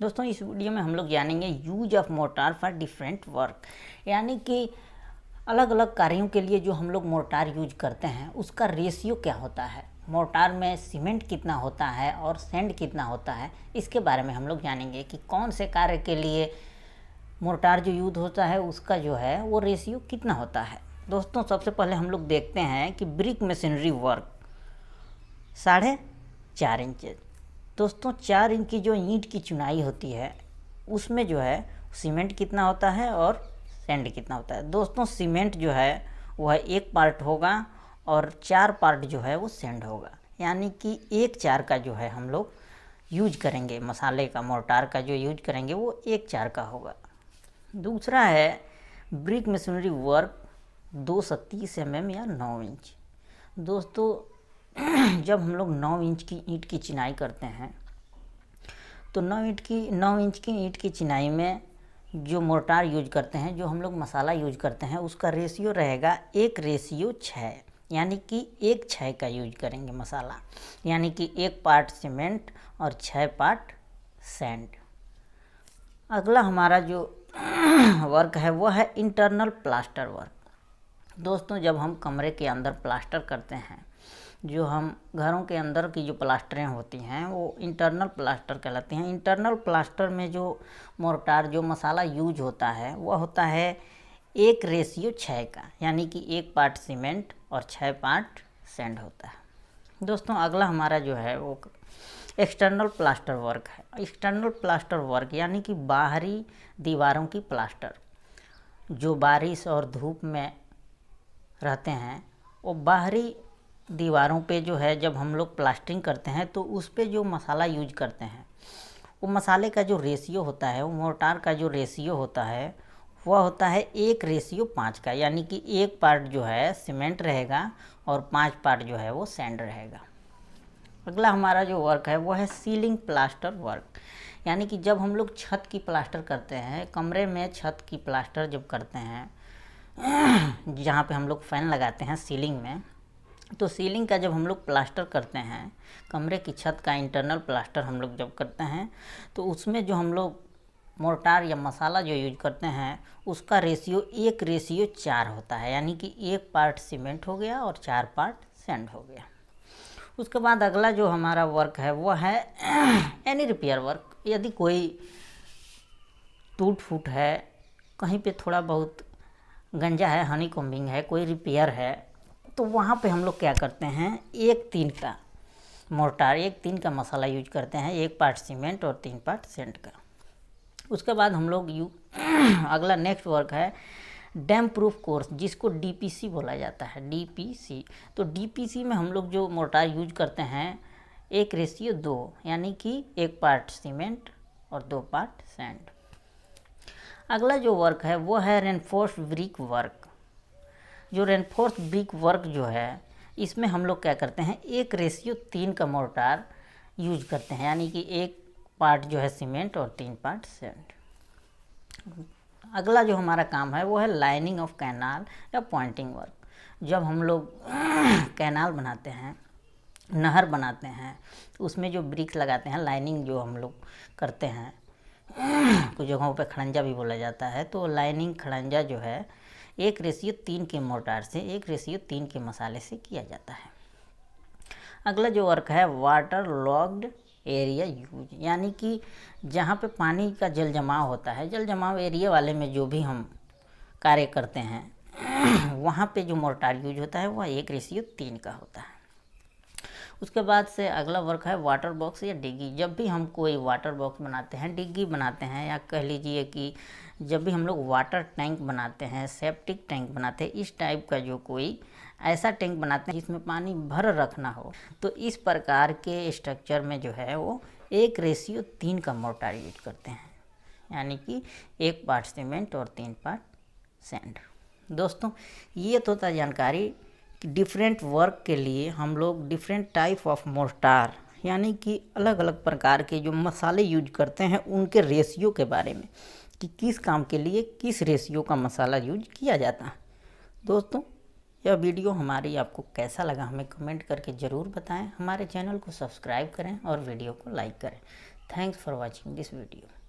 दोस्तों इस वीडियो में हम लोग जानेंगे use of mortar for different work यानी कि अलग अलग कार्यों के लिए जो हम लोग मोटार यूज करते हैं उसका रेशियो क्या होता है मोटार में सीमेंट कितना होता है और सेंड कितना होता है इसके बारे में हम लोग जानेंगे कि कौन से कार्य के लिए मोटार जो यूज होता है उसका जो है वो रेशियो कितना होता है दोस्तों सबसे पहले हम लोग देखते हैं कि ब्रिक मशीनरी वर्क साढ़े चार इंचज दोस्तों चार इंच की जो ईंट की चुनाई होती है उसमें जो है सीमेंट कितना होता है और सेंड कितना होता है दोस्तों सीमेंट जो है वह एक पार्ट होगा और चार पार्ट जो है वो सेंड होगा यानी कि एक चार का जो है हम लोग यूज करेंगे मसाले का मोर्टार का जो यूज करेंगे वो एक चार का होगा दूसरा है ब्रिक मशीनरी वर्क दो सौ तीस एम एम या नौ इंच दोस्तों जब हम लोग नौ इंच की ईंट की चिनाई करते हैं तो नौ ईंट की नौ इंच की ईंट की चिनाई में जो मोर्टार यूज करते हैं जो हम लोग मसाला यूज करते हैं उसका रेशियो रहेगा एक रेशियो छः यानी कि एक छः का यूज करेंगे मसाला यानी कि एक पार्ट सीमेंट और छः पार्ट सैंड अगला हमारा जो वर्क है वो है इंटरनल प्लास्टर वर्क दोस्तों जब हम कमरे के अंदर प्लास्टर करते हैं जो हम घरों के अंदर की जो प्लास्टरें होती हैं वो इंटरनल प्लास्टर कहलाती हैं इंटरनल प्लास्टर में जो मोर्टार जो मसाला यूज होता है वह होता है एक रेशियो छः का यानी कि एक पार्ट सीमेंट और छः पार्ट सेंड होता है दोस्तों अगला हमारा जो है वो एक्सटर्नल प्लास्टर वर्क है एक्सटर्नल प्लास्टर वर्क यानी कि बाहरी दीवारों की प्लास्टर जो बारिश और धूप में रहते हैं वो बाहरी दीवारों पे जो है जब हम लोग प्लास्टिंग करते हैं तो उस पर जो मसाला यूज करते हैं वो मसाले का जो रेशियो होता है वो मोटार का जो रेशियो होता है वह होता है एक रेशियो पाँच का यानी कि एक पार्ट जो है सीमेंट रहेगा और पाँच पार्ट जो है वो सैंड रहेगा अगला हमारा जो वर्क है वो है सीलिंग प्लास्टर वर्क यानी कि जब हम लोग छत की प्लास्टर करते हैं कमरे में छत की प्लास्टर जब करते हैं जहाँ पे हम लोग फ़ैन लगाते हैं सीलिंग में तो सीलिंग का जब हम लोग प्लास्टर करते हैं कमरे की छत का इंटरनल प्लास्टर हम लोग जब करते हैं तो उसमें जो हम लोग मोर्टार या मसाला जो यूज करते हैं उसका रेशियो एक रेशियो चार होता है यानी कि एक पार्ट सीमेंट हो गया और चार पार्ट सेंड हो गया उसके बाद अगला जो हमारा वर्क है वो है एनी रिपेयर वर्क यदि कोई टूट फूट है कहीं पे थोड़ा बहुत गंजा है हनी कोम्बिंग है कोई रिपेयर है तो वहाँ पे हम लोग क्या करते हैं एक तीन का मोर्टार एक तीन का मसाला यूज करते हैं एक पार्ट सीमेंट और तीन पार्ट सेंट का उसके बाद हम लोग यू अगला नेक्स्ट वर्क है डैम प्रूफ कोर्स जिसको डीपीसी बोला जाता है डीपीसी तो डीपीसी में हम लोग जो मोर्टार यूज करते हैं एक रेशियो दो यानी कि एक पार्ट सीमेंट और दो पार्ट सेंट अगला जो वर्क है वो है रेनफोर्स ब्रिक वर्क जो रेनफोर्स ब्रिक वर्क जो है इसमें हम लोग क्या करते हैं एक रेशियो तीन का मोर्टार यूज करते हैं यानी कि एक पार्ट जो है सीमेंट और तीन पार्ट सेंट अगला जो हमारा काम है वो है लाइनिंग ऑफ कैनाल या पॉइंटिंग वर्क जब हम लोग कैनाल बनाते हैं नहर बनाते हैं उसमें जो ब्रिक्स लगाते हैं लाइनिंग जो हम लोग करते हैं कुछ तो जगहों पर खड़ंजा भी बोला जाता है तो लाइनिंग खड़ंजा जो है एक रेशियो तीन के मोटार से एक रेशियो तीन के मसाले से किया जाता है अगला जो वर्क है वाटर लॉग्ड एरिया यूज यानी कि जहाँ पे पानी का जल जमाव होता है जल जमाव एरिया वाले में जो भी हम कार्य करते हैं वहाँ पे जो मोर्टार यूज होता है वह एक रेशियो तीन का होता है उसके बाद से अगला वर्क है वाटर बॉक्स या डिग्गी जब भी हम कोई वाटर बॉक्स बनाते हैं डिग्गी बनाते हैं या कह लीजिए कि जब भी हम लोग वाटर टैंक बनाते हैं सेप्टिक टैंक बनाते हैं इस टाइप का जो कोई ऐसा टैंक बनाते हैं जिसमें पानी भर रखना हो तो इस प्रकार के स्ट्रक्चर में जो है वो एक रेशियो तीन का मोर्टार यूज करते हैं यानी कि एक पार्ट सीमेंट और तीन पार्ट सेंड दोस्तों ये तो था जानकारी डिफरेंट वर्क के लिए हम लोग डिफरेंट टाइप ऑफ मोर्टार यानी कि अलग अलग प्रकार के जो मसाले यूज करते हैं उनके रेशियो के बारे में कि किस काम के लिए किस रेशियो का मसाला यूज किया जाता है दोस्तों यह वीडियो हमारी आपको कैसा लगा हमें कमेंट करके ज़रूर बताएं हमारे चैनल को सब्सक्राइब करें और वीडियो को लाइक करें thanks for watching this video